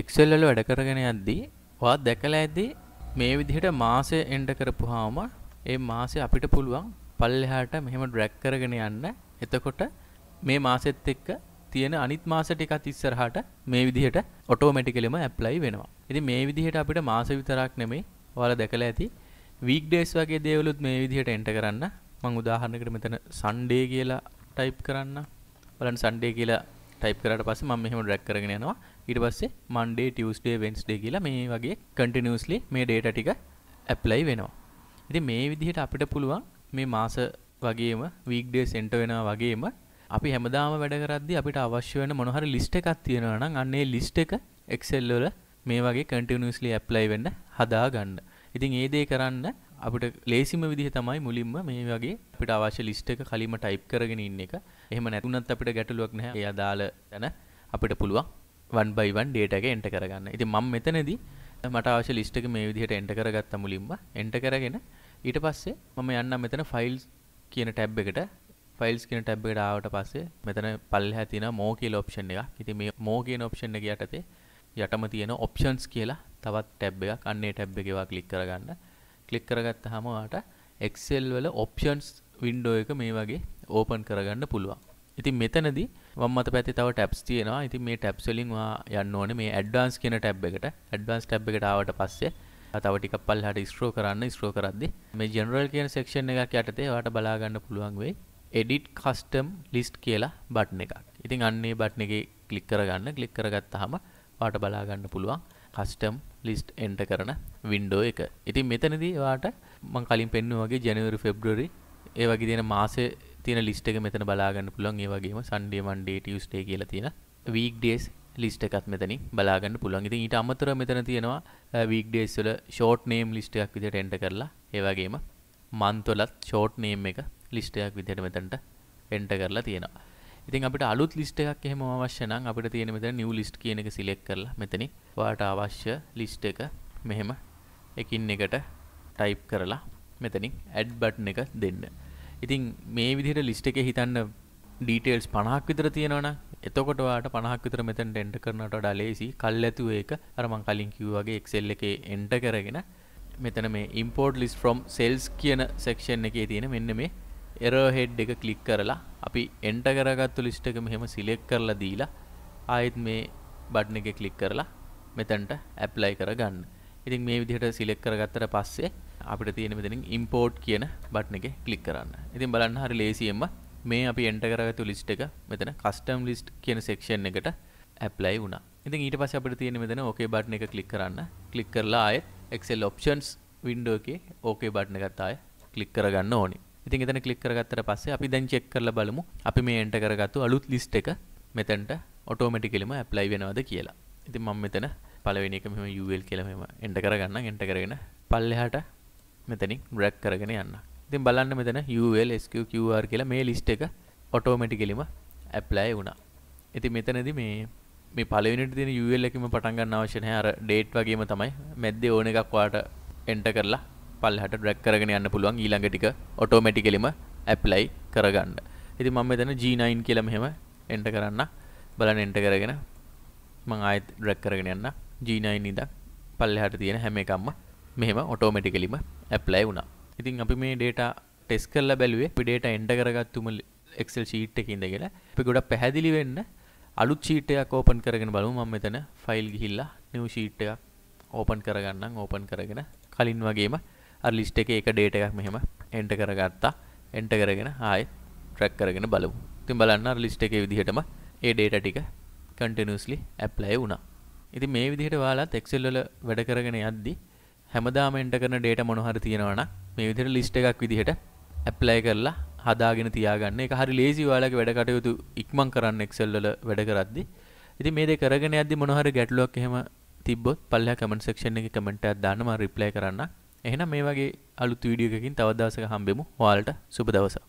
එක්සෙල්ල වැඩ කරගෙන යද්දී වාත් දැකලා ඇද්දී මේ විදිහට මාසය එන්ඩ කරපු හාම ඒ මාසය අපිට පුළුවන් පල්ලෙහාට මෙහෙම ඩ්‍රැක් කරගෙන යන්න එතකොට මේ මාසෙත් එක්ක තියෙන අනිත් මාස ටිකත් ඉස්සරහට මේ විදිහට ඔටෝමැටිකලම ඇප්ලයි වෙනවා. ඉතින් මේ විදිහට අපිට මාස විතරක් නෙමෙයි ඔයාලා දැකලා ඇති වීක් ඩේස් වගේ දේවලුත් මේ විදිහට එන්ටර් කරන්න. මම උදාහරණයකට මෙතන Sunday කියලා ටයිප් කරන්න. බලන්න Sunday කියලා ටයිප් කරට පස්ස ම මෙහම රැක් කරගෙන යනවා ඉට පස්සේ මන්ඩේ ටියස්ඩේ වෙන්ස්ඩේ කියලා මේ වගේ කටිනිියස්ලි මේ ඩේට ටික ඇප්ලයි වෙනවා ඉති මේ විදිහට අපිට පුළුවන් මේ මාස වගේම වීක්ඩේ සෙන්ට වෙන වගේම අපි හැමදාම වැඩකරදදි අපිට අවශ්‍ය වෙන මොහරි ලිස්ට එකක් තියෙනවනම් අන්නේ ලිස්ට එක එක්සෙල්ලල මේ වගේ කටිනිියස්ලි ඇප්ලයි වෙන්න හදා ගන්න ඉතින් ඒදේ කරන්න අපිට ලේසිම විදිහ තමයි මුලින්ම මේ වගේ අපිට අවශ්‍ය ලිස්ට් එක කලින්ම ටයිප් කරගෙන ඉන්න එක. එහෙම නැතුණත් අපිට ගැටලුවක් නැහැ. ඒ අදාළ තැන අපිට පුළුවන් 1 by 1 data එක enter කරගන්න. ඉතින් මම මෙතනදී මට අවශ්‍ය ලිස්ට් එක මේ විදිහට enter කරගත්තා මුලින්ම. enter කරගෙන ඊට පස්සේ මම යන්නම් මෙතන files කියන tab එකට. files කියන tab එකට ආවට පස්සේ මෙතන පල්ලෙහා තියෙන more කියලා option එකක්. ඉතින් මේ more කියන option එක යටතේ යටම තියෙන options කියලා තවත් tab එකක්. අන්නේ tab එකේ වා click කරගන්න. ක්ලික් කරගත්තාම ඔයාට Excel වල options window එක මේ වගේ open කරගන්න පුළුවන්. ඉතින් මෙතනදී වම් මත පැත්තේ තව tabs තියෙනවා. ඉතින් මේ tabs වලින් ඔයා යන්න ඕනේ මේ advanced කියන tab එකට. advanced tab එකට ආවට පස්සේ තව ටිකක් පල්ලෙහාට scroll කරන්න scroll කරද්දී මේ general කියන section එකක් යටතේ ඔයාට බලා ගන්න පුළුවන් වෙයි edit custom list කියලා බටන් එකක්. ඉතින් අන්න ඒ බටන් එකේ ක්ලික් කරගන්න. ක්ලික් කරගත්තාම ඔයාට බලා ගන්න පුළුවන් කස්ටම් ලිස්ට් එන්ට කරන වින්ඩෝ එක ඉතින් මෙතනදී වාට මං කලින් පෙන්නු වගේ ජනවරි ෆෙබ්ඩරි ඒ වගේ තියෙන මාසේ තියෙන ලිස්ට එක මෙතන බලාගන්න පුළන් ඒ වගේම සන්ඩිය මන්ඩේ ටියස්ටේ කියලා තියෙන වීක් ඩේස් ලිස්ට එකත් මෙතනි බලාගන්න පුළුවන් ඉතින් ඊට අමතර මෙතන තියෙනවා වීක්ඩේස්වල ෂෝට් නේම් ලිස්ටයක් විදිහට එන්ට කරලා ඒවගේම මන්තොලත් ෂෝට් නේම් එක ලිස්ටයක් විදිහට මෙතන්ට එන්ට කරලා තියෙනවා ඉතින් අපිට අලුත් ලිස්ට එකක් එහෙම අවශ්‍යනම් අපිට තියෙන මෙතන නිව් ලිස්ට් කියන එක සිලෙක්ට් කරලා මෙතන ඔයාට අවශ්‍ය ලිස්ට් එක මෙහෙම එකින් එකට ටයිප් කරලා මෙතනින් ඇඩ් බටන් එක දෙන්න. ඉතින් මේ විදිහට ලිස්ට් එකේ හිතන්න ඩීටේල්ස් 50ක් විතර තියෙනවනම් එතකොට ඔයාට 50ක් විතර මෙතෙන්ට එන්ටර් කරනවට වඩා ලේසි. කල් ඇතුව ඒක අර මම කලින් කිව්වා වගේ Excel එකේ එන්ටර් කරගෙන මෙතන මේ import list from cells කියන section එකේ තියෙන මෙන්න මේ එරෝහෙඩ් එක කලික් කරලා අපි එන්ට කරගත්තු ලිස්ට එක මෙහෙම සිලෙක් කරලා දීලා ආයෙත් මේ බඩ්න එක කලික් කරලා මෙතැන්ට ඇප්ලයි කරගන්න ඉතින් මේ විදිහට සිලෙක් කරගත්තට පස්සේ අපිට තියෙන මෙතනින් ඉම්පෝට් කියන බට්න එක කලික් කරන්න ඉතින් බලන්න හරි ලේසියෙන්ම මේ අපි එන්ට කරගත්තු ලිස්ට් එක මෙතන කස්ටම් ලිස්ට් කියන සෙක්ෂන් එකට ඇප්ලයි වුණා ඉතින් ඊට පස්සේ අපිට තියෙන මෙතන ඕකේ බටන් එක ක්ලික් කරන්න. ක්ලික් කරලා ආයෙත් Excel options window එකේ ඕකේ බටන් එකත් ආයෙ ක්ලික් කරගන්න ඕනේ. ඉතින් එතන ක්ලික් කරගත්තට පස්සේ අපි දැන් චෙක් කරලා බලමු අපි මේ එන්ටර් කරගත්තු අලුත් ලිස්ට් එක මෙතනට ඔටෝමැටිකලිම ඇප්ලයි වෙනවද කියලා. ඉතින් මම මෙතන පළවෙනි එක මෙහෙම UL කියලා මෙහෙම එන්ටර් කරගන්නම් එන්ටර් කරගෙන පල්ලෙහාට මෙතනින් drag කරගෙන යන්න. ඉතින් බලන්න මෙතන UL SQQR කියලා මේ ලිස්ට් එක ඔටෝමැටිකලිම ඇප්ලයි වුණා. ඉතින් මෙතනදී මේ මේ පළවෙනිට තියෙන UL එකෙම පටන් ගන්න අවශ්‍ය නැහැ අර ඩේට් වගේම තමයි මැද්දේ ඕන එකක් වාට එන්ටර් කරලා පල්ලහට ඩ්‍රැක් කරගෙන යන්න පුළුවන් ඊළඟ ටික ඔටෝමැටිකලිම ඇප්ලයි කරගන්න. ඉතින් මම මෙතන G9 කියලා මෙහෙම එන්ටර් කරන්න බලන්න එන්ටර් කරගෙන මම ආයෙත් ඩ්‍රැග් කරගෙන යන්න G9 ඉඳන් පල්ලෙහාට තියෙන හැම එකක්ම මෙහෙම ඔටෝමැටිකලිම ඇප්ලයි වුණා. ඉතින් අපි මේ data ටෙස්ට් කරලා බැලුවේ අපි data enter කරගත්තුම Excel sheet එකේ ඉඳගෙන අපි ගොඩක් පැහැදිලි වෙන්න අලුත් sheet එකක් open කරගෙන බලමු මම මෙතන file ගිහිල්ලා new sheet එකක් open කරගන්නම් open කරගෙන කලින් වගේම ලිස්ට එක එක ඩේට එකක් මෙහෙම එන්ට කරගත්තා එන්ට කරගෙන ආය ට්‍රක් කරගෙන බලමු තින් බලන්න ලිස්ට එක විදිහටම ඒ ඩේට ටික කටිනිස්ලි ඇප්ලය වුණා ඉති මේ විදිහට වාලාත් එක්සෙල්ල වැඩ කරගෙන යද්දි හැමදාම එන්ට කරන ඩේට මොනහර තියෙනවන මේ විදිහට ලිස්ට එකක් විදිහට ඇප්ලය කරලා හදාගෙන තියාගන්න එක හරි ලේසි වාලක වැඩ කටයුතු ඉක්මං කරන්න එක්සෙල්ල වැඩ කරද්දි ඉති මේ දෙ කරගෙන ඇදදි මොනහර ගැටලුවක් එහෙම තිබොත් පල්ල කමෙන්ට සක්ෂණ එක කමෙන්ට් අදදානම රිප්ලය කරන්න එහෙනම් මේ වගේ අලුත් වීඩියෝ එකකින් තවත් දවසක හම්බෙමු. ඔයාලට සුබ දවසක්.